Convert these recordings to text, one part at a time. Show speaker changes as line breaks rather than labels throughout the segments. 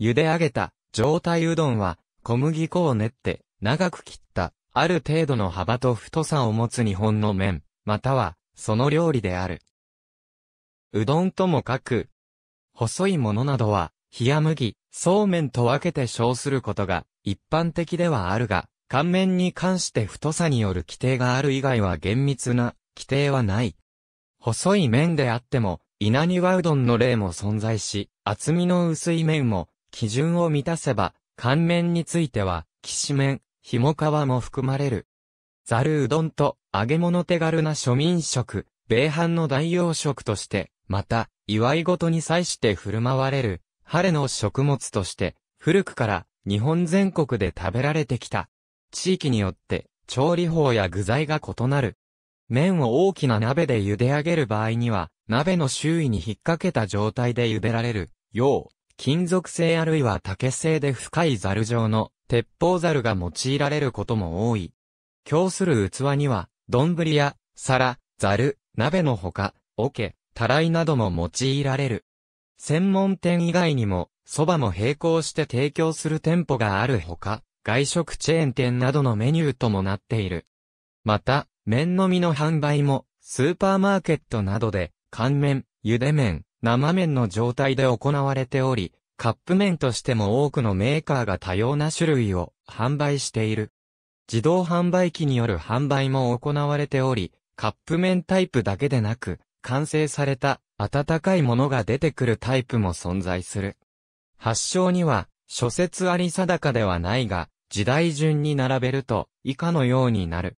茹で上げた状態うどんは小麦粉を練って長く切ったある程度の幅と太さを持つ日本の麺、またはその料理である。うどんとも書く。細いものなどは冷麦、そうめんと分けて称することが一般的ではあるが、乾麺に関して太さによる規定がある以外は厳密な規定はない。細い麺であっても、稲庭うどんの例も存在し、厚みの薄い麺も基準を満たせば、乾麺については、きしめん、ひもかわも含まれる。ざるうどんと揚げ物手軽な庶民食、米飯の代用食として、また、祝い事に際して振る舞われる、晴れの食物として、古くから日本全国で食べられてきた。地域によって、調理法や具材が異なる。麺を大きな鍋で茹で上げる場合には、鍋の周囲に引っ掛けた状態で茹でられる、よう、金属製あるいは竹製で深いザル状の鉄砲ザルが用いられることも多い。供する器には、丼や、皿、ザル、鍋のほか、桶、たらいなども用いられる。専門店以外にも、蕎麦も並行して提供する店舗があるほか、外食チェーン店などのメニューともなっている。また、麺のみの販売も、スーパーマーケットなどで、乾麺、茹で麺、生麺の状態で行われており、カップ麺としても多くのメーカーが多様な種類を販売している。自動販売機による販売も行われており、カップ麺タイプだけでなく、完成された温かいものが出てくるタイプも存在する。発祥には、諸説あり定かではないが、時代順に並べると、以下のようになる。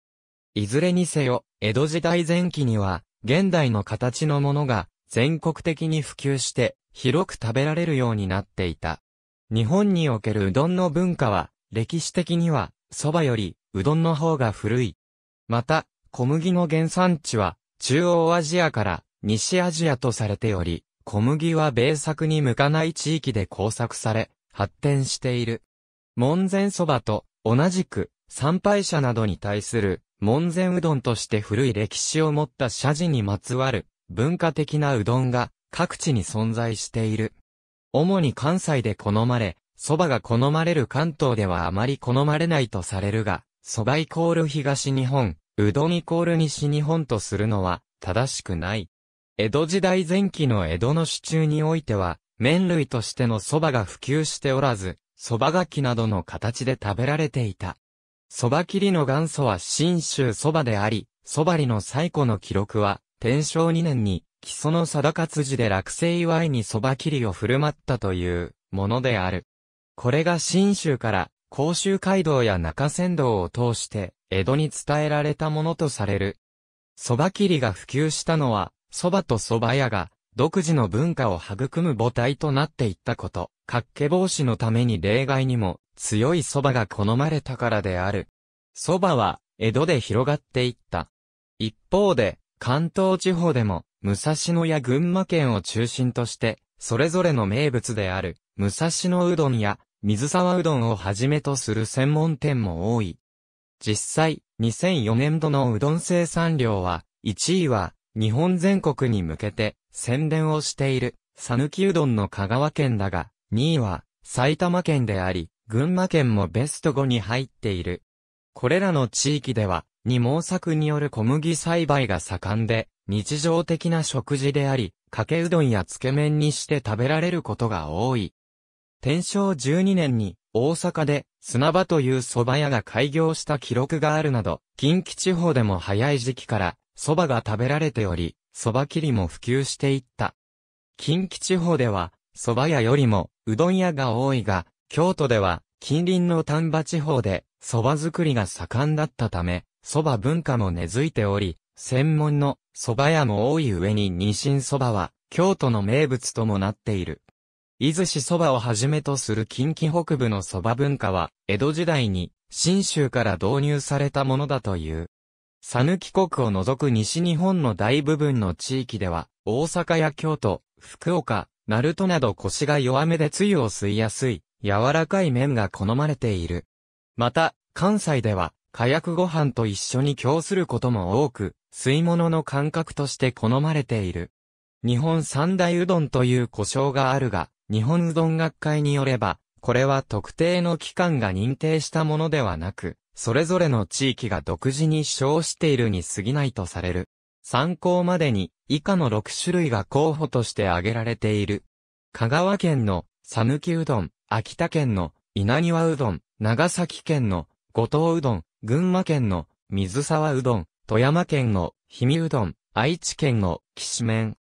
いずれにせよ、江戸時代前期には、現代の形のものが、全国的に普及して、広く食べられるようになっていた。日本におけるうどんの文化は、歴史的には、蕎麦より、うどんの方が古い。また、小麦の原産地は、中央アジアから西アジアとされており、小麦は米作に向かない地域で工作され、発展している。門前蕎麦と、同じく、参拝者などに対する、門前うどんとして古い歴史を持った社寺にまつわる、文化的なうどんが各地に存在している。主に関西で好まれ、蕎麦が好まれる関東ではあまり好まれないとされるが、蕎麦イコール東日本、うどんイコール西日本とするのは正しくない。江戸時代前期の江戸の市中においては、麺類としての蕎麦が普及しておらず、蕎麦がきなどの形で食べられていた。蕎麦切りの元祖は新州蕎麦であり、蕎麦りの最古の記録は、天正2年に、木曽の定勝寺で落成祝いに蕎麦切りを振る舞ったというものである。これが新州から甲州街道や中山道を通して江戸に伝えられたものとされる。蕎麦切りが普及したのは、蕎麦と蕎麦屋が独自の文化を育む母体となっていったこと、っ気防止のために例外にも強い蕎麦が好まれたからである。蕎麦は江戸で広がっていった。一方で、関東地方でも、武蔵野や群馬県を中心として、それぞれの名物である、武蔵野うどんや、水沢うどんをはじめとする専門店も多い。実際、2004年度のうどん生産量は、1位は、日本全国に向けて、宣伝をしている、さぬきうどんの香川県だが、2位は、埼玉県であり、群馬県もベスト5に入っている。これらの地域では、に毛作による小麦栽培が盛んで、日常的な食事であり、かけうどんやつけ麺にして食べられることが多い。天正12年に大阪で砂場という蕎麦屋が開業した記録があるなど、近畿地方でも早い時期から蕎麦が食べられており、蕎麦切りも普及していった。近畿地方では蕎麦屋よりもうどん屋が多いが、京都では近隣の丹波地方で蕎麦作りが盛んだったため、蕎麦文化も根付いており、専門の蕎麦屋も多い上に日清蕎麦は京都の名物ともなっている。伊豆市蕎麦をはじめとする近畿北部の蕎麦文化は、江戸時代に、新州から導入されたものだという。讃岐国を除く西日本の大部分の地域では、大阪や京都、福岡、鳴門など腰が弱めでつゆを吸いやすい、柔らかい麺が好まれている。また、関西では、火薬ご飯と一緒に供することも多く、吸い物の感覚として好まれている。日本三大うどんという故障があるが、日本うどん学会によれば、これは特定の機関が認定したものではなく、それぞれの地域が独自に称しているに過ぎないとされる。参考までに、以下の6種類が候補として挙げられている。香川県の、さぬきうどん、秋田県の、稲庭うどん、長崎県の、五島うどん、群馬県の水沢うどん、富山県の氷見うどん、愛知県のきしめん。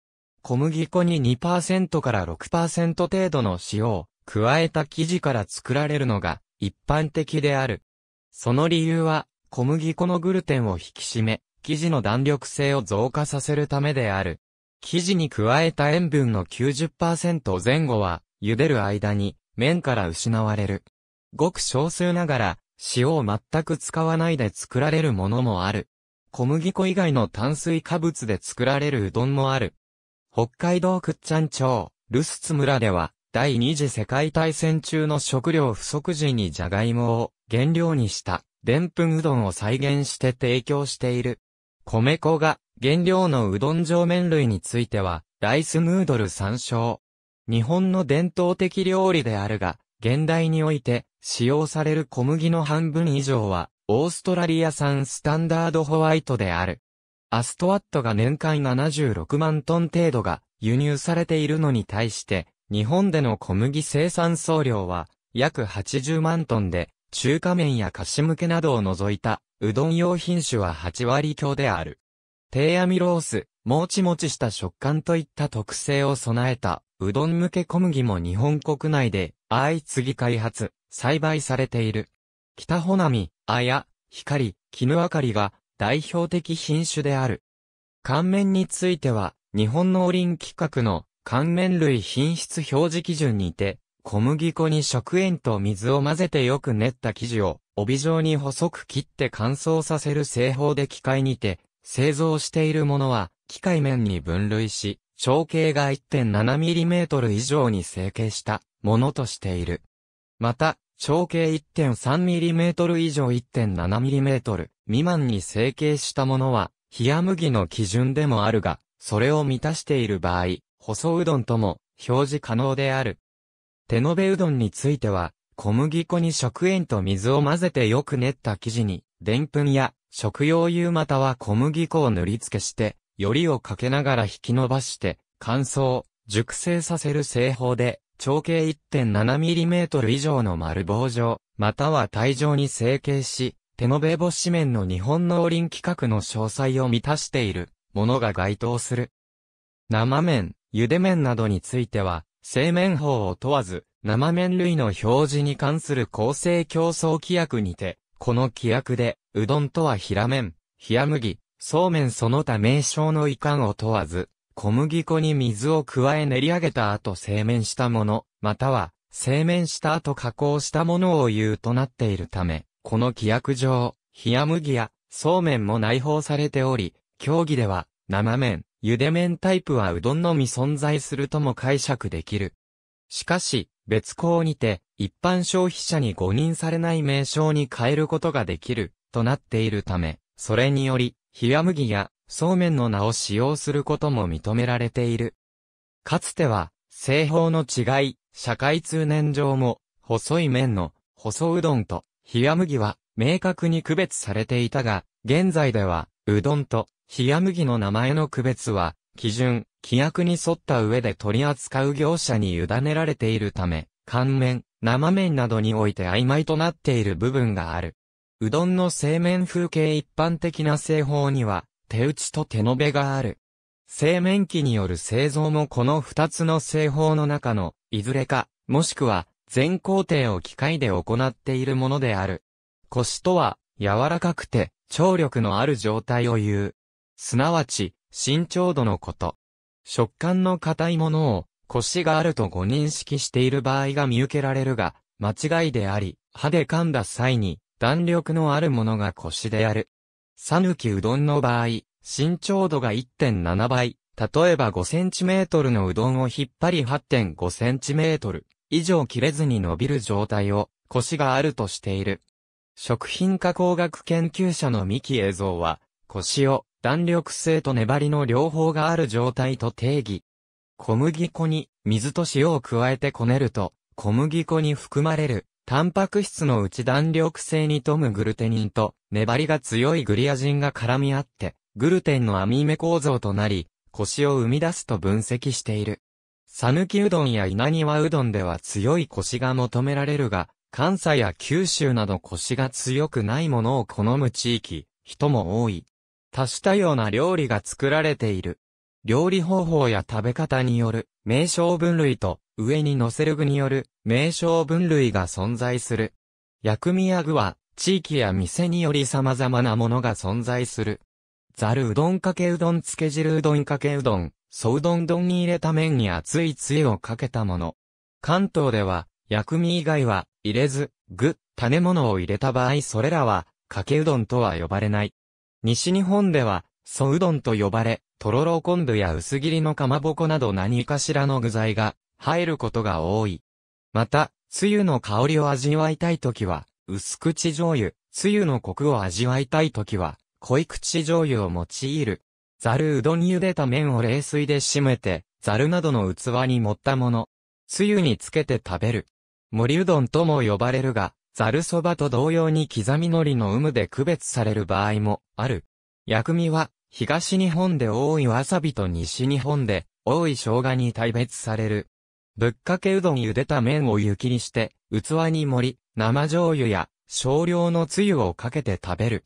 小麦粉に2%から6%程度の塩を加えた生地から作られるのが一般的である。その理由は小麦粉のグルテンを引き締め、生地の弾力性を増加させるためである。生地に加えた塩分の90%前後は茹でる間に麺から失われる。ごく少数ながら塩を全く使わないで作られるものもある。小麦粉以外の炭水化物で作られるうどんもある。北海道倶知安町、ルスツ村では、第二次世界大戦中の食料不足時にジャガイモを原料にした、でんぷんうどんを再現して提供している。米粉が原料のうどん上麺類については、ライスヌードル参照。日本の伝統的料理であるが、現代において、使用される小麦の半分以上は、オーストラリア産スタンダードホワイトである。アストワットが年間76万トン程度が輸入されているのに対して、日本での小麦生産総量は約80万トンで、中華麺や菓子向けなどを除いた、うどん用品種は8割強である。低アミロース、もちもちした食感といった特性を備えた、うどん向け小麦も日本国内で相次ぎ開発、栽培されている。北穂波、綾、光、絹あかりが代表的品種である。乾麺については、日本農林規格の乾麺類品質表示基準にて、小麦粉に食塩と水を混ぜてよく練った生地を帯状に細く切って乾燥させる製法で機械にて製造しているものは機械面に分類し、長径が 1.7mm 以上に成形したものとしている。また、長径 1.3mm 以上 1.7mm 未満に成形したものは、冷麦の基準でもあるが、それを満たしている場合、細うどんとも表示可能である。手延べうどんについては、小麦粉に食塩と水を混ぜてよく練った生地に、でんぷんや食用油または小麦粉を塗り付けして、よりをかけながら引き伸ばして、乾燥、熟成させる製法で、長径 1.7mm 以上の丸棒状、または帯状に成形し、手延べ干面の日本農林規格の詳細を満たしているものが該当する。生麺、茹で麺などについては、製麺法を問わず、生麺類の表示に関する公正競争規約にて、この規約で、うどんとは平麺、冷麦、そうめんその他名称のいかんを問わず、小麦粉に水を加え練り上げた後製麺したもの、または、製麺した後加工したものを言うとなっているため、この規約上、冷麦や、そうめんも内包されており、競技では、生麺、茹で麺タイプはうどんのみ存在するとも解釈できる。しかし、別項にて、一般消費者に誤認されない名称に変えることができる、となっているため、それにより、冷麦やそうめんの名を使用することも認められている。かつては、製法の違い、社会通念上も、細い麺の、細うどんと、冷麦は、明確に区別されていたが、現在では、うどんと、冷麦の名前の区別は、基準、規約に沿った上で取り扱う業者に委ねられているため、乾麺、生麺などにおいて曖昧となっている部分がある。うどんの製麺風景一般的な製法には、手打ちと手延べがある。製麺機による製造もこの二つの製法の中の、いずれか、もしくは、全工程を機械で行っているものである。腰とは、柔らかくて、張力のある状態を言う。すなわち、身長度のこと。食感の硬いものを、腰があるとご認識している場合が見受けられるが、間違いであり、歯で噛んだ際に、弾力のあるものが腰である。さぬきうどんの場合、身長度が1.7倍、例えば5センチメートルのうどんを引っ張り8.5センチメートル以上切れずに伸びる状態を腰があるとしている。食品加工学研究者の三木映像は、腰を弾力性と粘りの両方がある状態と定義。小麦粉に水と塩を加えてこねると、小麦粉に含まれるタンパク質のうち弾力性に富むグルテニンと粘りが強いグリアジンが絡み合って、グルテンの網目構造となり、腰を生み出すと分析している。さぬきうどんや稲庭うどんでは強い腰が求められるが、関西や九州など腰が強くないものを好む地域、人も多い。多種多様な料理が作られている。料理方法や食べ方による名称分類と上に乗せる具による名称分類が存在する。薬味や具は、地域や店により様々なものが存在する。ざるうどんかけうどんつけ汁うどんかけうどん、そうどん丼に入れた麺に熱いつゆをかけたもの。関東では、薬味以外は、入れず、具、種物を入れた場合それらは、かけうどんとは呼ばれない。西日本では、そううどんと呼ばれ、とろろ昆布や薄切りのかまぼこなど何かしらの具材が入ることが多い。また、つゆの香りを味わいたいときは、薄口醤油、つゆのコクを味わいたいときは、濃い口醤油を用いる。ざるうどん茹でた麺を冷水で締めて、ざるなどの器に盛ったもの。つゆにつけて食べる。森うどんとも呼ばれるが、ざるそばと同様に刻み海苔の有無で区別される場合もある。薬味は、東日本で多いわさびと西日本で多い生姜に大別される。ぶっかけうどん茹でた麺を湯切りして、器に盛り、生醤油や少量のつゆをかけて食べる。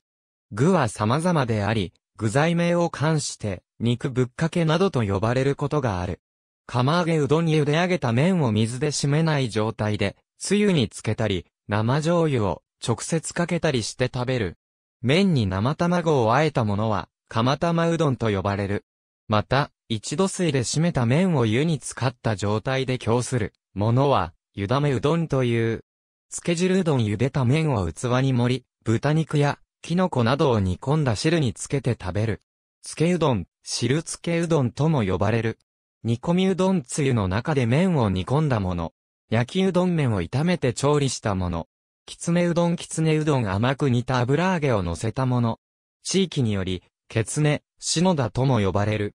具は様々であり、具材名を冠して、肉ぶっかけなどと呼ばれることがある。釜揚げうどんに茹で上げた麺を水で締めない状態で、つゆにつけたり、生醤油を直接かけたりして食べる。麺に生卵を和えたものは、釜玉うどんと呼ばれる。また、一度水で締めた麺を湯に浸かった状態で供するものは、湯だめうどんという。漬け汁うどん茹でた麺を器に盛り、豚肉や、キノコなどを煮込んだ汁につけて食べる。漬けうどん、汁漬けうどんとも呼ばれる。煮込みうどんつゆの中で麺を煮込んだもの。焼きうどん麺を炒めて調理したもの。きつねうどんきつねうどん甘く煮た油揚げを乗せたもの。地域により、ケツネ、シノダとも呼ばれる。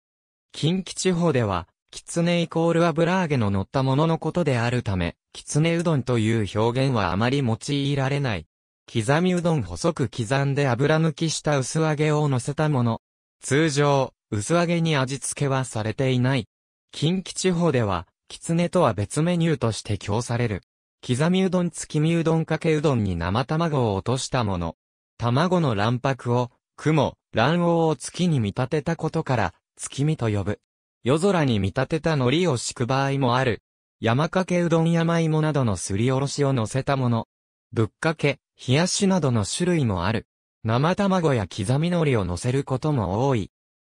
近畿地方では、きつねイコール油揚げの乗ったもののことであるため、きつねうどんという表現はあまり用いられない。刻みうどん細く刻んで油抜きした薄揚げを乗せたもの。通常、薄揚げに味付けはされていない。近畿地方では、きつねとは別メニューとして供される。刻みうどん月見うどんかけうどんに生卵を落としたもの。卵の卵白を、雲、卵黄を月に見立てたことから、月見と呼ぶ。夜空に見立てた海苔を敷く場合もある。山かけうどん山芋などのすりおろしを乗せたもの。ぶっかけ、冷やしなどの種類もある。生卵や刻み海苔を乗せることも多い。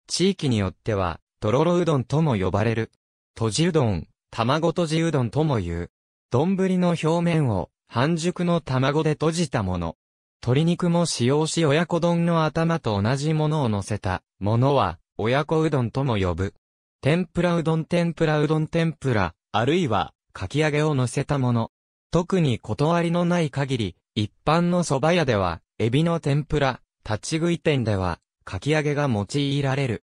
地域によっては、とろろうどんとも呼ばれる。とじうどん、卵とじうどんとも言う。丼の表面を半熟の卵で閉じたもの。鶏肉も使用し親子丼の頭と同じものを乗せたものは親子うどんとも呼ぶ。天ぷらうどん天ぷらうどん天ぷら、あるいは、かき揚げを乗せたもの。特に断りのない限り、一般の蕎麦屋では、エビの天ぷら、立ち食い店では、かき揚げが用いられる。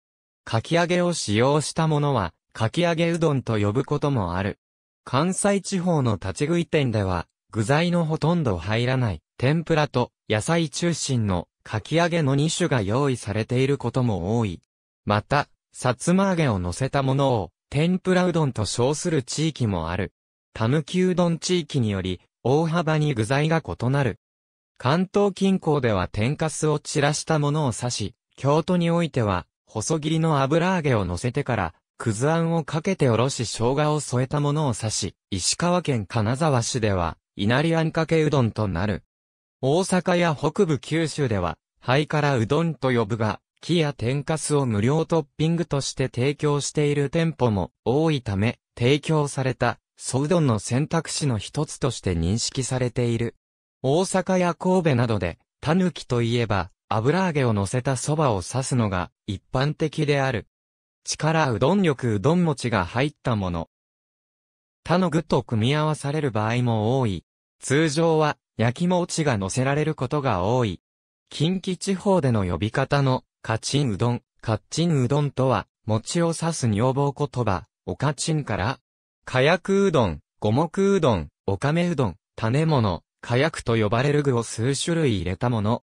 かき揚げを使用したものは、かき揚げうどんと呼ぶこともある。関西地方の立ち食い店では、具材のほとんど入らない、天ぷらと野菜中心のかき揚げの2種が用意されていることも多い。また、さつま揚げを乗せたものを、天ぷらうどんと称する地域もある。たむきうどん地域により、大幅に具材が異なる。関東近郊では天かすを散らしたものを指し、京都においては、細切りの油揚げを乗せてから、くずあんをかけておろし生姜を添えたものを指し、石川県金沢市では、稲荷あんかけうどんとなる。大阪や北部九州では、灰からうどんと呼ぶが、木や天かすを無料トッピングとして提供している店舗も多いため、提供された、ソうどんの選択肢の一つとして認識されている。大阪や神戸などで、タヌキといえば、油揚げを乗せた蕎麦を刺すのが一般的である。力うどん力うどん餅が入ったもの。他の具と組み合わされる場合も多い。通常は焼き餅が乗せられることが多い。近畿地方での呼び方のカチンうどん、カッチンうどんとは、餅を刺す女房言葉、おかちんから、火薬うどん、五目うどん、おかめうどん、種物、火薬と呼ばれる具を数種類入れたもの。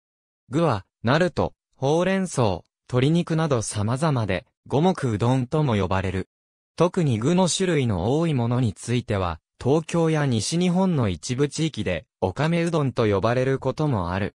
具は、ナルト、ほうれん草、鶏肉など様々で、五目うどんとも呼ばれる。特に具の種類の多いものについては、東京や西日本の一部地域で、おかめうどんと呼ばれることもある。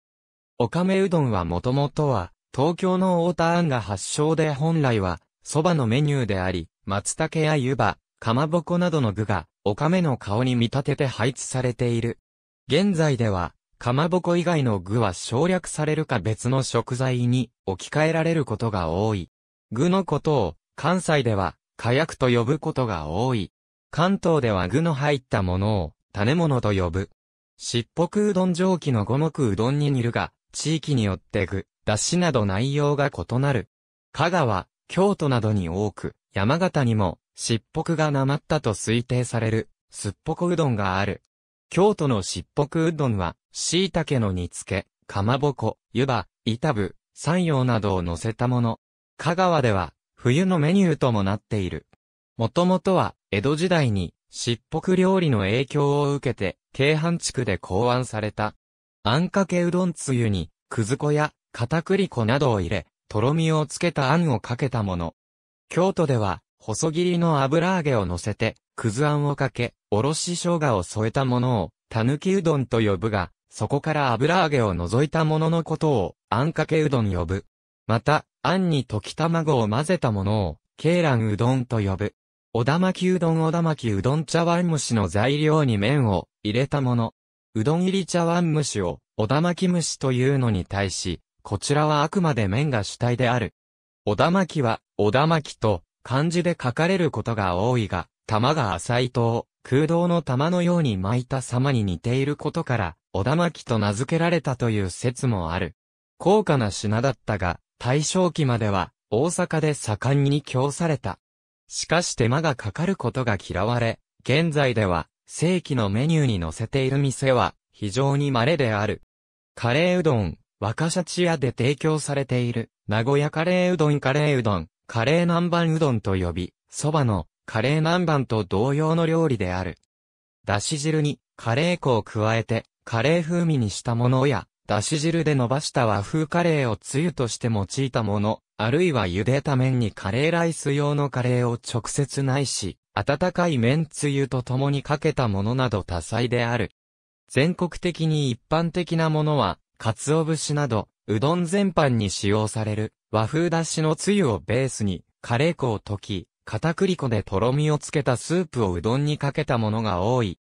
おかめうどんはもともとは、東京の大田庵が発祥で本来は、蕎麦のメニューであり、松茸や湯葉、かまぼこなどの具が、おかめの顔に見立てて配置されている。現在では、かまぼこ以外の具は省略されるか別の食材に置き換えられることが多い。具のことを、関西では、火薬と呼ぶことが多い。関東では具の入ったものを、種物と呼ぶ。しっぽくうどん蒸気の五目うどんに煮るが、地域によって具、出汁など内容が異なる。香川、京都などに多く、山形にも、しっぽくがなまったと推定される、すっぽこうどんがある。京都のしっぽくうどんは、椎茸の煮付け、かまぼこ、湯葉、板部、山陽などを乗せたもの。香川では、冬のメニューともなっている。もともとは、江戸時代に、しっぽく料理の影響を受けて、京阪地区で考案された。あんかけうどんつゆに、くず粉や、片栗粉などを入れ、とろみをつけたあんをかけたもの。京都では、細切りの油揚げを乗せて、くずあんをかけ、おろし生姜を添えたものを、たぬきうどんと呼ぶが、そこから油揚げを除いたもののことを、あんかけうどん呼ぶ。また、あんに溶き卵を混ぜたものを、らんうどんと呼ぶ。おだまきうどんおだまきうどん茶碗蒸しの材料に麺を入れたもの。うどん入り茶碗蒸しをおだまき蒸しというのに対し、こちらはあくまで面が主体である。小田巻は、小田巻と、漢字で書かれることが多いが、玉が浅いと、空洞の玉のように巻いた様に似ていることから、小田巻と名付けられたという説もある。高価な品だったが、大正期までは、大阪で盛んに供された。しかし手間がかかることが嫌われ、現在では、正規のメニューに載せている店は、非常に稀である。カレーうどん、若シャ屋で提供されている、名古屋カレーうどんカレーうどん、カレー南蛮うどんと呼び、蕎麦のカレー南蛮と同様の料理である。だし汁にカレー粉を加えて、カレー風味にしたものや、だし汁で伸ばした和風カレーをつゆとして用いたもの、あるいは茹でた麺にカレーライス用のカレーを直接ないし、温かい麺つゆと共にかけたものなど多彩である。全国的に一般的なものは、鰹節など、うどん全般に使用される、和風だしのつゆをベースに、カレー粉を溶き、片栗粉でとろみをつけたスープをうどんにかけたものが多い。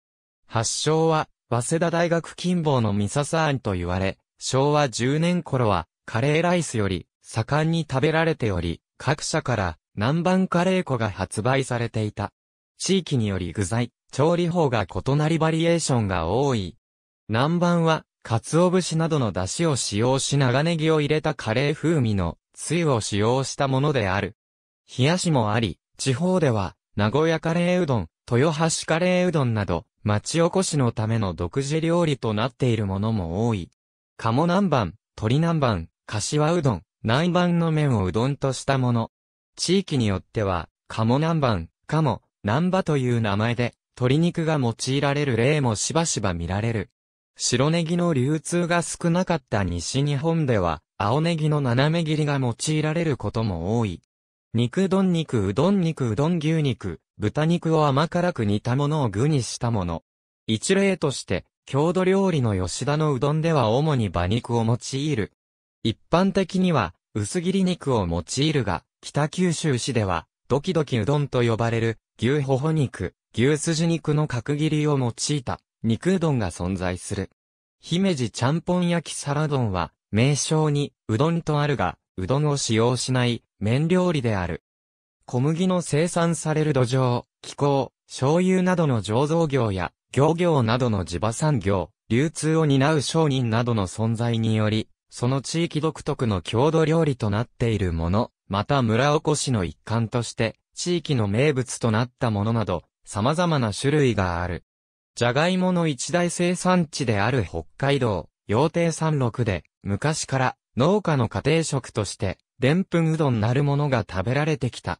発祥は、早稲田大学近傍のミササーンと言われ、昭和10年頃は、カレーライスより、盛んに食べられており、各社から、南蛮カレー粉が発売されていた。地域により具材、調理法が異なりバリエーションが多い。南蛮は、鰹節などの出汁を使用し長ネギを入れたカレー風味のつゆを使用したものである。冷やしもあり、地方では、名古屋カレーうどん、豊橋カレーうどんなど、町おこしのための独自料理となっているものも多い。鴨南蛮、鶏南蛮、柏うどん、南蛮の麺をうどんとしたもの。地域によっては、鴨南蛮、鴨、南波という名前で、鶏肉が用いられる例もしばしば見られる。白ネギの流通が少なかった西日本では、青ネギの斜め切りが用いられることも多い。肉丼肉うどん肉うどん牛肉、豚肉を甘辛く煮たものを具にしたもの。一例として、郷土料理の吉田のうどんでは主に馬肉を用いる。一般的には、薄切り肉を用いるが、北九州市では、ドキドキうどんと呼ばれる、牛頬肉、牛筋肉の角切りを用いた。肉うどんが存在する。姫路ちゃんぽん焼き皿うどんは、名称に、うどんとあるが、うどんを使用しない、麺料理である。小麦の生産される土壌、気候、醤油などの醸造業や、漁業などの地場産業、流通を担う商人などの存在により、その地域独特の郷土料理となっているもの、また村おこしの一環として、地域の名物となったものなど、様々な種類がある。ジャガイモの一大生産地である北海道、羊蹄山麓で、昔から農家の家庭食として、でんぷんうどんなるものが食べられてきた。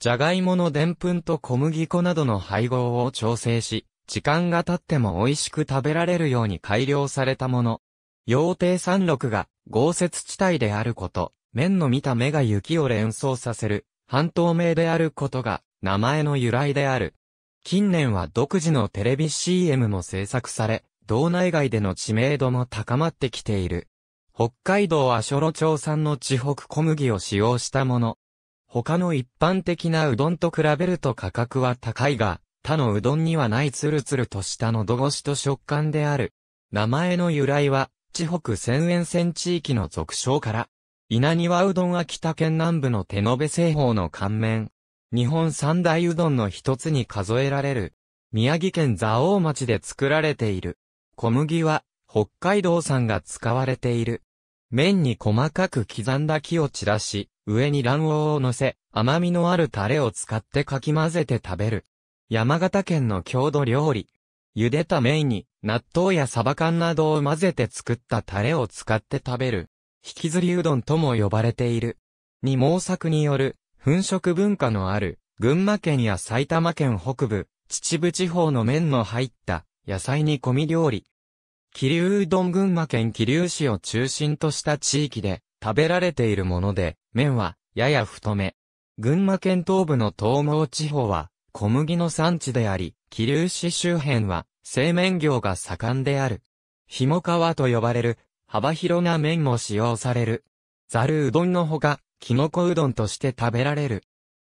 ジャガイモのでんぷんと小麦粉などの配合を調整し、時間が経っても美味しく食べられるように改良されたもの。羊蹄山麓が豪雪地帯であること、麺の見た目が雪を連想させる、半透明であることが名前の由来である。近年は独自のテレビ CM も制作され、道内外での知名度も高まってきている。北海道ョロ町産の地北小麦を使用したもの。他の一般的なうどんと比べると価格は高いが、他のうどんにはないツルツルとした喉越しと食感である。名前の由来は、地北千円線地域の俗称から、稲庭うどんは北県南部の手延べ製法の乾麺。日本三大うどんの一つに数えられる、宮城県蔵王町で作られている。小麦は、北海道産が使われている。麺に細かく刻んだ木を散らし、上に卵黄を乗せ、甘みのあるタレを使ってかき混ぜて食べる。山形県の郷土料理。茹でた麺に、納豆やサバ缶などを混ぜて作ったタレを使って食べる。引きずりうどんとも呼ばれている。二毛作による、粉食文化のある、群馬県や埼玉県北部、秩父地方の麺の入った野菜煮込み料理。桐生うどん群馬県桐生市を中心とした地域で食べられているもので、麺はやや太め。群馬県東部の東毛地方は小麦の産地であり、桐生市周辺は製麺業が盛んである。ひも皮と呼ばれる幅広な麺も使用される。ざるうどんのほか、きのこうどんとして食べられる。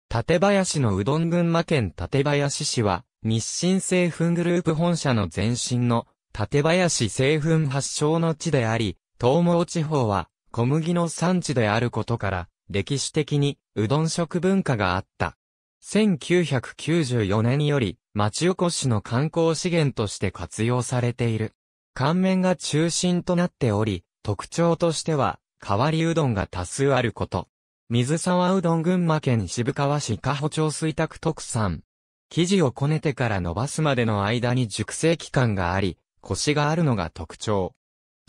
縦林のうどん群馬県縦林市は、日清製粉グループ本社の前身の、縦林製粉発祥の地であり、東毛地方は、小麦の産地であることから、歴史的に、うどん食文化があった。1994年より、町おこしの観光資源として活用されている。乾麺が中心となっており、特徴としては、変わりうどんが多数あること。水沢うどん群馬県渋川市加保町水宅特産。生地をこねてから伸ばすまでの間に熟成期間があり、コシがあるのが特徴。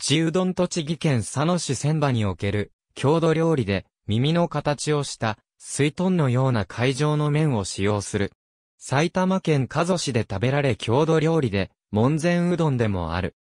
地うどん栃木県佐野市千葉における郷土料理で耳の形をした水豚のような会場の麺を使用する。埼玉県加須市で食べられ郷土料理で門前うどんでもある。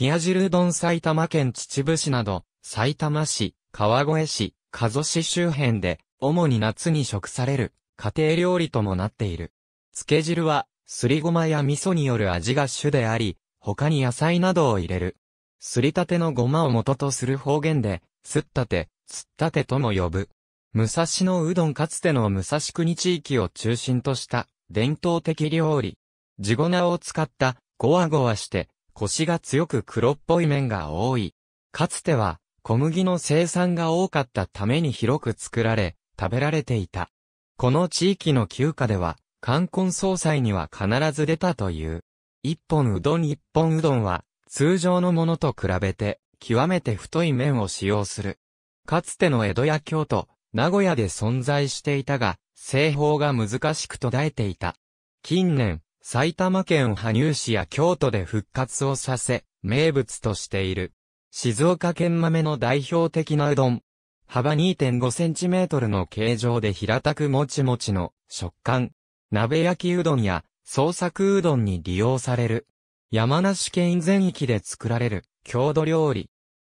冷や汁うどん埼玉県秩父市など、埼玉市、川越市、加須市周辺で、主に夏に食される、家庭料理ともなっている。漬け汁は、すりごまや味噌による味が主であり、他に野菜などを入れる。すりたてのごまを元とする方言で、すったて、すったてとも呼ぶ。武蔵野うどんかつての武蔵国地域を中心とした伝統的料理。地粉を使ったゴワゴワして、コシが強く黒っぽい麺が多い。かつては小麦の生産が多かったために広く作られ、食べられていた。この地域の休暇では、冠婚葬祭には必ず出たという。一本うどん一本うどんは、通常のものと比べて、極めて太い麺を使用する。かつての江戸や京都、名古屋で存在していたが、製法が難しく途絶えていた。近年、埼玉県羽生市や京都で復活をさせ、名物としている。静岡県豆の代表的なうどん。幅2.5センチメートルの形状で平たくもちもちの食感。鍋焼きうどんや創作うどんに利用される。山梨県全域で作られる郷土料理。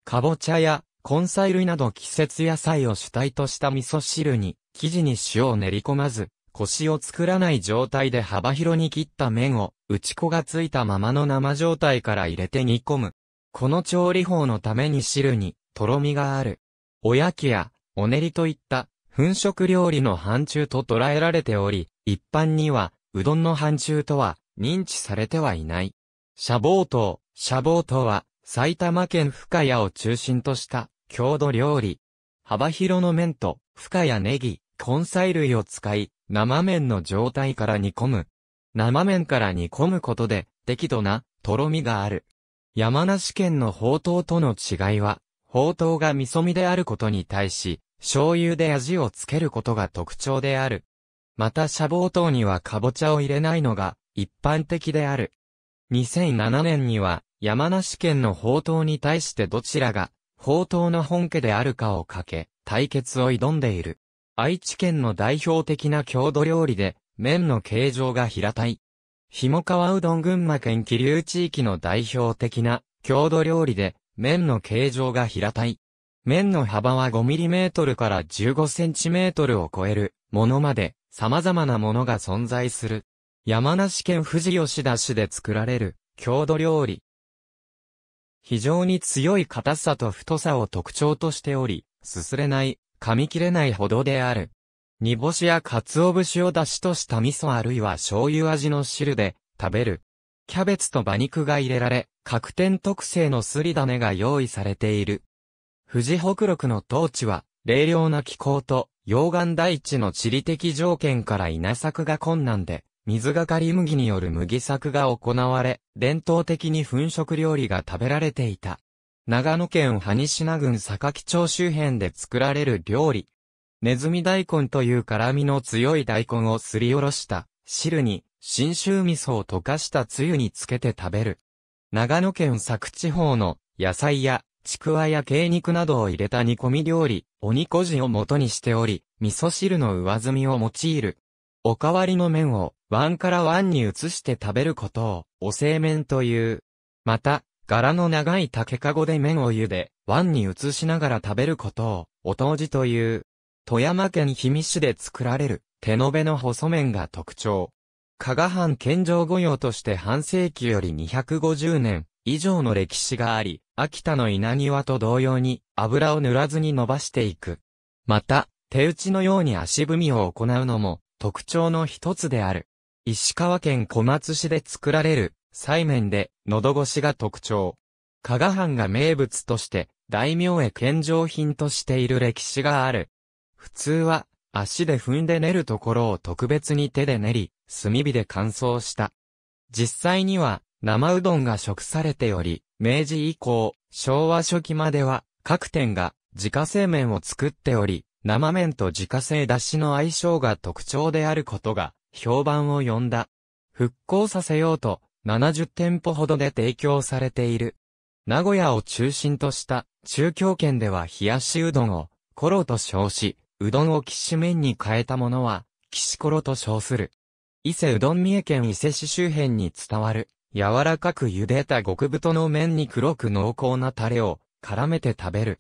かぼちゃや根菜類など季節野菜を主体とした味噌汁に生地に塩を練り込まず、腰を作らない状態で幅広に切った麺を内子がついたままの生状態から入れて煮込む。この調理法のために汁に、とろみがある。おやきや、おねりといった、粉食料理の範疇と捉えられており、一般には、うどんの範疇とは、認知されてはいない。シャボートウ、シャボートは、埼玉県深谷を中心とした、郷土料理。幅広の麺と、深谷ネギ、根菜類を使い、生麺の状態から煮込む。生麺から煮込むことで、適度な、とろみがある。山梨県の宝刀との違いは、宝刀が味噌味であることに対し、醤油で味をつけることが特徴である。また、シャボー糖にはかぼちゃを入れないのが一般的である。2007年には、山梨県の宝刀に対してどちらが、宝刀の本家であるかをかけ、対決を挑んでいる。愛知県の代表的な郷土料理で、麺の形状が平たい、ひもかわうどん群馬県気流地域の代表的な郷土料理で、麺の形状が平たい。麺の幅は 5mm から 15cm を超えるものまで様々なものが存在する。山梨県富士吉田市で作られる郷土料理。非常に強い硬さと太さを特徴としており、すすれない、噛み切れないほどである。煮干しや鰹節を出汁とした味噌あるいは醤油味の汁で食べる。キャベツと馬肉が入れられ、各店特製のすり種が用意されている。富士北陸の当地は、冷涼な気候と、溶岩大地の地理的条件から稲作が困難で、水がかり麦による麦作が行われ、伝統的に粉食料理が食べられていた。長野県萩品郡坂木町周辺で作られる料理、ネズミ大根という辛味の強い大根をすりおろした、汁に、新州味噌を溶かしたつゆにつけて食べる。長野県佐久地方の野菜やちくわや鶏肉などを入れた煮込み料理、鬼こじを元にしており、味噌汁の上澄みを用いる。おかわりの麺を碗から碗に移して食べることを、お製麺という。また、柄の長い竹かごで麺を茹で、碗に移しながら食べることを、お当時という。富山県氷見市で作られる手延べの細麺が特徴。加賀藩献上御用として半世紀より250年以上の歴史があり、秋田の稲庭と同様に油を塗らずに伸ばしていく。また、手打ちのように足踏みを行うのも特徴の一つである。石川県小松市で作られる、西面で、喉越しが特徴。加賀藩が名物として、大名へ献上品としている歴史がある。普通は、足で踏んで練るところを特別に手で練り、炭火で乾燥した。実際には、生うどんが食されており、明治以降、昭和初期までは、各店が自家製麺を作っており、生麺と自家製出汁の相性が特徴であることが、評判を呼んだ。復興させようと、70店舗ほどで提供されている。名古屋を中心とした中京圏では冷やしうどんを、コロと称し、うどんをッシュ麺に変えたものは、キシコロと称する。伊勢うどん三重県伊勢市周辺に伝わる、柔らかく茹でた極太の麺に黒く濃厚なタレを絡めて食べる。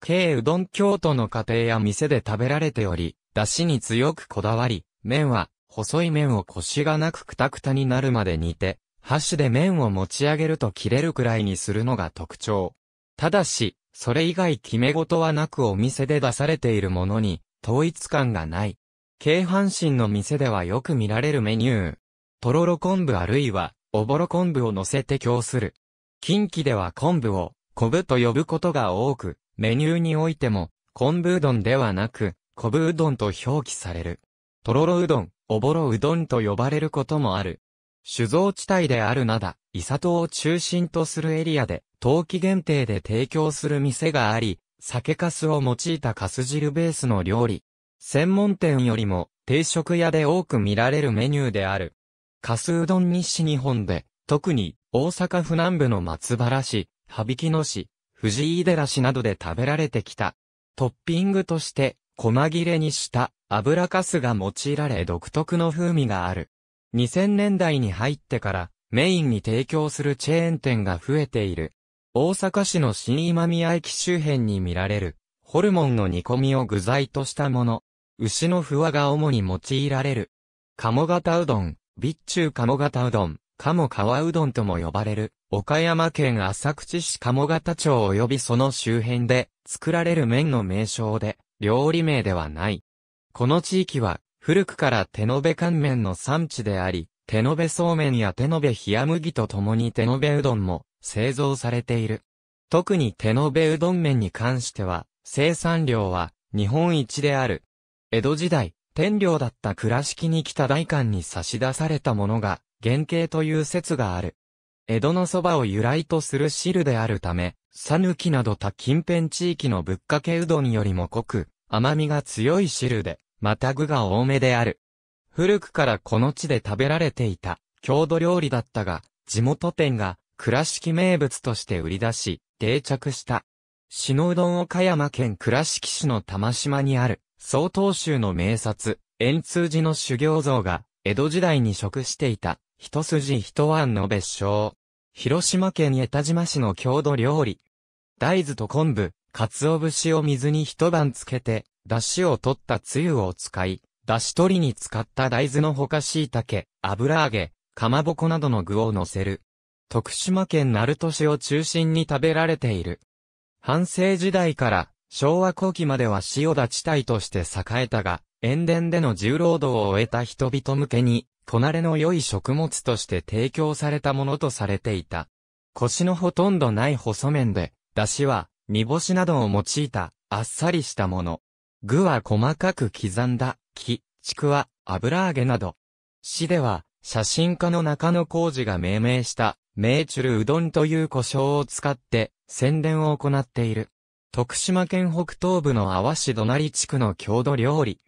軽うどん京都の家庭や店で食べられており、出汁に強くこだわり、麺は細い麺を腰がなくくたくたになるまで煮て、箸で麺を持ち上げると切れるくらいにするのが特徴。ただし、それ以外決め事はなくお店で出されているものに、統一感がない。京阪神の店ではよく見られるメニュー。とろろ昆布あるいは、おぼろ昆布を乗せて供する。近畿では昆布を、昆布と呼ぶことが多く、メニューにおいても、昆布うどんではなく、昆布うどんと表記される。とろろうどん、おぼろうどんと呼ばれることもある。酒造地帯である灘、伊佐島を中心とするエリアで、冬季限定で提供する店があり、酒粕を用いた粕汁ベースの料理。専門店よりも定食屋で多く見られるメニューである。スうどん西日本で、特に大阪府南部の松原市、羽曳野市、藤井寺市などで食べられてきた。トッピングとして、細切れにした油かすが用いられ独特の風味がある。2000年代に入ってからメインに提供するチェーン店が増えている。大阪市の新今宮駅周辺に見られる、ホルモンの煮込みを具材としたもの。牛のふわが主に用いられる。鴨型うどん、備中鴨型うどん、鴨川うどんとも呼ばれる、岡山県浅口市鴨型町及びその周辺で作られる麺の名称で、料理名ではない。この地域は古くから手延べ乾麺の産地であり、手延べそうめんや手延べ冷麦とともに手延べうどんも製造されている。特に手延べうどん麺に関しては、生産量は日本一である。江戸時代、天領だった倉敷に来た大官に差し出されたものが原型という説がある。江戸のそばを由来とする汁であるため、さぬきなど他近辺地域のぶっかけうどんよりも濃く、甘みが強い汁で、また具が多めである。古くからこの地で食べられていた郷土料理だったが、地元店が倉敷名物として売り出し、定着した。のうどん岡山県倉敷市の玉島にある、曹洞宗の名刹、円通寺の修行像が、江戸時代に食していた、一筋一腕の別称。広島県江田島市の郷土料理。大豆と昆布、鰹節を水に一晩漬けて、出汁を取ったつゆを使い、出汁取りに使った大豆のほか椎茸、油揚げ、かまぼこなどの具を乗せる。徳島県鳴門市を中心に食べられている。半世時代から昭和後期までは塩田地帯として栄えたが、塩田での重労働を終えた人々向けに、こなれの良い食物として提供されたものとされていた。腰のほとんどない細麺で、出汁は、煮干しなどを用いた、あっさりしたもの。具は細かく刻んだ、木、ちくわ、油揚げなど。市では、写真家の中野浩二が命名した、メーチュルうどんという呼称を使って、宣伝を行っている。徳島県北東部の阿波市隣地区の郷土料理。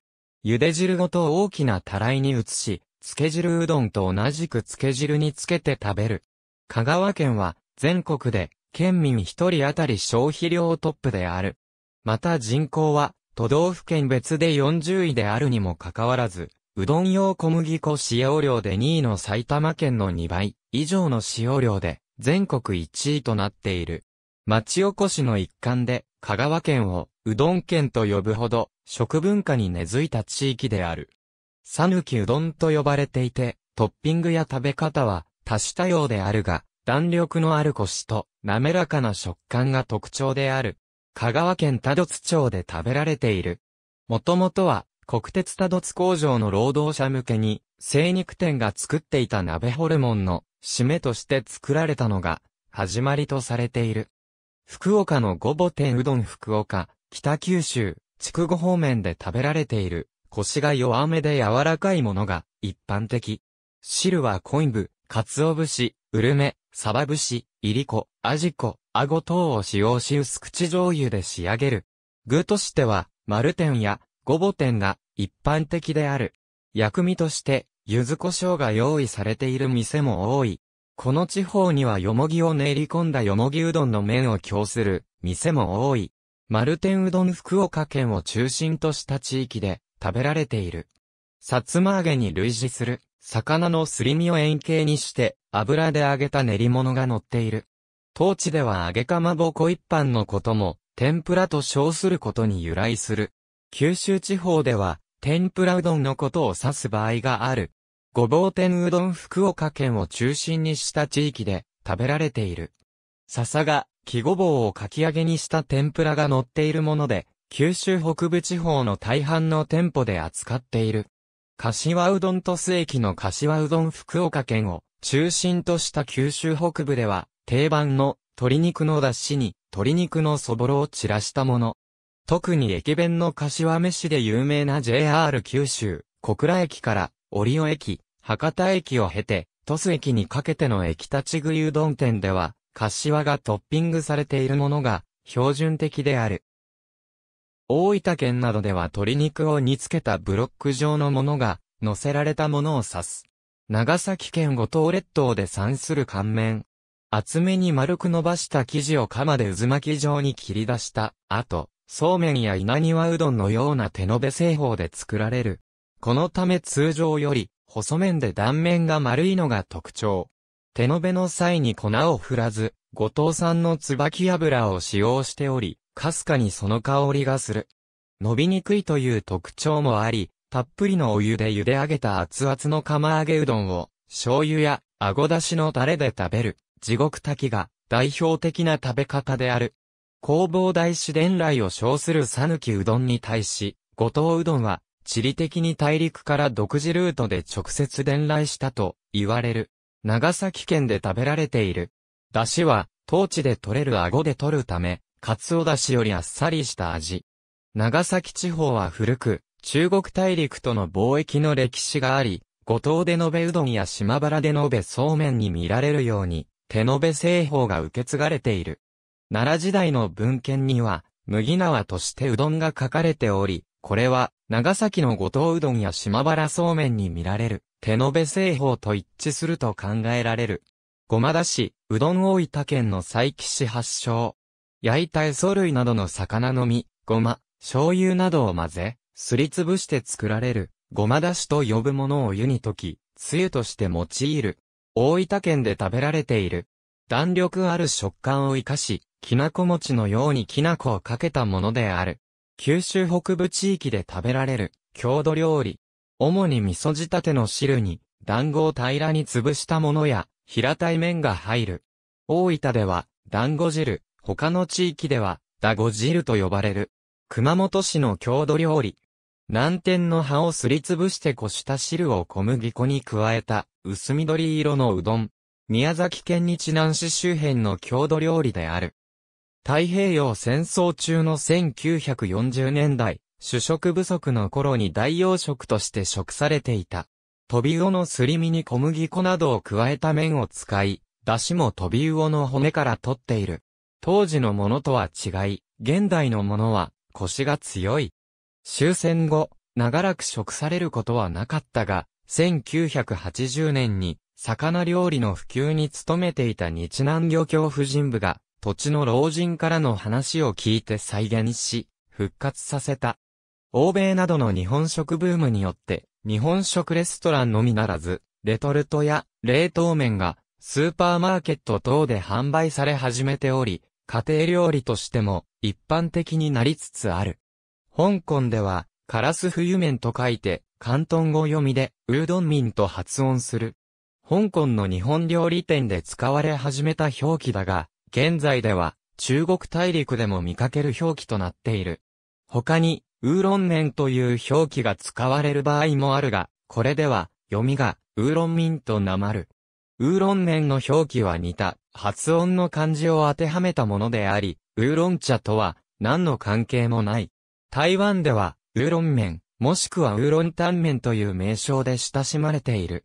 茹で汁ごと大きなたらいに移し、漬け汁うどんと同じく漬け汁につけて食べる。香川県は、全国で、県民一人当たり消費量トップである。また人口は、都道府県別で40位であるにもかかわらず、うどん用小麦粉使用量で2位の埼玉県の2倍以上の使用量で、全国1位となっている。町おこしの一環で、香川県をうどん県と呼ぶほど、食文化に根付いた地域である。さぬきうどんと呼ばれていて、トッピングや食べ方は多種多様であるが、弾力のあるコシと滑らかな食感が特徴である。香川県多度津町で食べられている。もともとは、国鉄多度津工場の労働者向けに、精肉店が作っていた鍋ホルモンの締めとして作られたのが、始まりとされている。福岡のごぼ天うどん福岡、北九州、筑後方面で食べられている、腰が弱めで柔らかいものが一般的。汁は昆布、鰹節、うるめ、サバ節、いりこ、アジコ、顎等を使用し薄口醤油で仕上げる。具としては、丸天やごぼ天が一般的である。薬味として、柚子胡椒が用意されている店も多い。この地方にはよもぎを練り込んだよもぎうどんの麺を供する店も多い。丸天うどん福岡県を中心とした地域で食べられている。さつま揚げに類似する魚のすり身を円形にして油で揚げた練り物が乗っている。当地では揚げかまぼこ一般のことも、天ぷらと称することに由来する。九州地方では、天ぷらうどんのことを指す場合がある。ごぼう天うどん福岡県を中心にした地域で食べられている。笹が、木ごぼうをかき揚げにした天ぷらが乗っているもので、九州北部地方の大半の店舗で扱っている。柏うどんと世紀の柏うどん福岡県を中心とした九州北部では、定番の鶏肉の出汁に鶏肉のそぼろを散らしたもの。特に駅弁の柏飯で有名な JR 九州、小倉駅から折尾駅、博多駅を経て、鳥栖駅にかけての駅立ち食いうどん店では、柏がトッピングされているものが標準的である。大分県などでは鶏肉を煮つけたブロック状のものが乗せられたものを指す。長崎県五島列島で産する乾麺、厚めに丸く伸ばした生地を釜で渦巻き状に切り出した、後、そうめんや稲庭うどんのような手延べ製法で作られる。このため通常より、細麺で断面が丸いのが特徴。手延べの際に粉を振らず、後藤さんの椿油を使用しており、かすかにその香りがする。伸びにくいという特徴もあり、たっぷりのお湯で茹で上げた熱々の釜揚げうどんを、醤油や、あごだしのタレで食べる。地獄炊きが代表的な食べ方である。工房大師伝来を称するさぬきうどんに対し、五島うどんは地理的に大陸から独自ルートで直接伝来したと言われる。長崎県で食べられている。出汁は当地で取れる顎で取るため、オ出汁よりあっさりした味。長崎地方は古く、中国大陸との貿易の歴史があり、五島で延べうどんや島原で延べそうめんに見られるように手延べ製法が受け継がれている。奈良時代の文献には、麦縄としてうどんが書かれており、これは、長崎の五島うどんや島原そうめんに見られる、手延べ製法と一致すると考えられる。ごまだし、うどん大分県の佐伯市発祥。焼いたソ類などの魚の身、ごま、醤油などを混ぜ、すりつぶして作られる、ごまだしと呼ぶものを湯に溶き、つゆとして用いる。大分県で食べられている。弾力ある食感を生かし、きなこ餅のようにきな粉をかけたものである。九州北部地域で食べられる、郷土料理。主に味噌仕立ての汁に、団子を平らに潰したものや、平たい麺が入る。大分では、団子汁、他の地域では、だご汁と呼ばれる。熊本市の郷土料理。南天の葉をすりつぶしてこした汁を小麦粉に加えた、薄緑色のうどん。宮崎県日南市周辺の郷土料理である。太平洋戦争中の1940年代、主食不足の頃に代用食として食されていた。トビウオのすり身に小麦粉などを加えた麺を使い、出汁もトビウオの骨から取っている。当時のものとは違い、現代のものは、腰が強い。終戦後、長らく食されることはなかったが、1980年に魚料理の普及に努めていた日南漁協婦人部が土地の老人からの話を聞いて再現し、復活させた。欧米などの日本食ブームによって、日本食レストランのみならず、レトルトや冷凍麺がスーパーマーケット等で販売され始めており、家庭料理としても一般的になりつつある。香港では、カラス冬麺と書いて、広東語読みで、ウードンミンと発音する。香港の日本料理店で使われ始めた表記だが、現在では、中国大陸でも見かける表記となっている。他に、ウーロン麺という表記が使われる場合もあるが、これでは、読みが、ウーロンミンとなまる。ウーロン麺の表記は似た、発音の漢字を当てはめたものであり、ウーロン茶とは、何の関係もない。台湾では、ウーロン麺、もしくはウーロンタンメンという名称で親しまれている。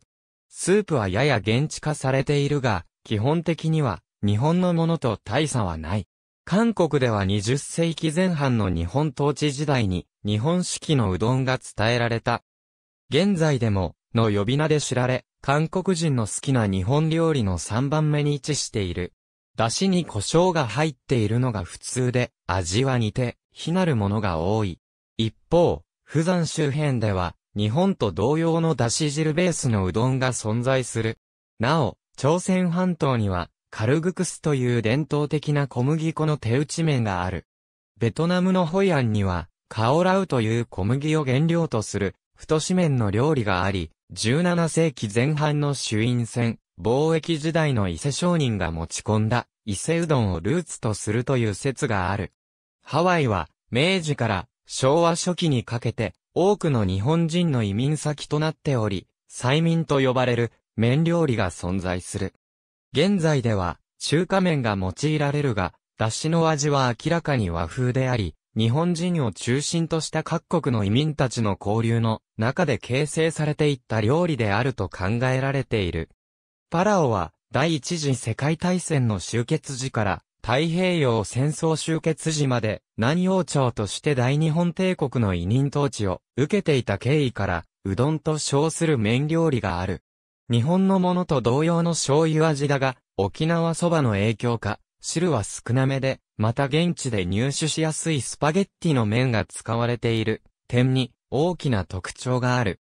スープはやや現地化されているが、基本的には日本のものと大差はない。韓国では20世紀前半の日本統治時代に日本式のうどんが伝えられた。現在でもの呼び名で知られ、韓国人の好きな日本料理の3番目に位置している。だしに胡椒が入っているのが普通で、味は似て、非なるものが多い。一方、釜山周辺では、日本と同様のだし汁ベースのうどんが存在する。なお、朝鮮半島には、カルグクスという伝統的な小麦粉の手打ち麺がある。ベトナムのホイアンには、カオラウという小麦を原料とする、太し麺の料理があり、17世紀前半の朱印船、貿易時代の伊勢商人が持ち込んだ、伊勢うどんをルーツとするという説がある。ハワイは、明治から昭和初期にかけて多くの日本人の移民先となっており、催眠と呼ばれる麺料理が存在する。現在では中華麺が用いられるが、出汁の味は明らかに和風であり、日本人を中心とした各国の移民たちの交流の中で形成されていった料理であると考えられている。パラオは第一次世界大戦の終結時から太平洋戦争終結時まで南洋町として大日本帝国の委任統治を受けていた経緯から、うどんと称する麺料理がある。日本のものと同様の醤油味だが、沖縄そばの影響か、汁は少なめで、また現地で入手しやすいスパゲッティの麺が使われている点に大きな特徴がある。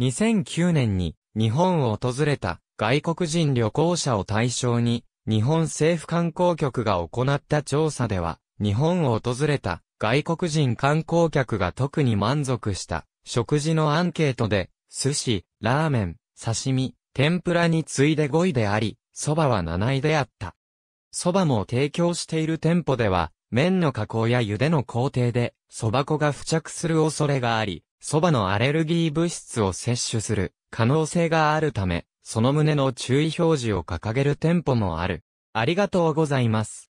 2009年に日本を訪れた外国人旅行者を対象に日本政府観光局が行った調査では、日本を訪れた外国人観光客が特に満足した食事のアンケートで、寿司、ラーメン、刺身、天ぷらに次いで5位であり、蕎麦は7位であった。蕎麦も提供している店舗では、麺の加工や茹での工程で、蕎麦粉が付着する恐れがあり、蕎麦のアレルギー物質を摂取する可能性があるため、その旨の注意表示を掲げる店舗もある。ありがとうございます。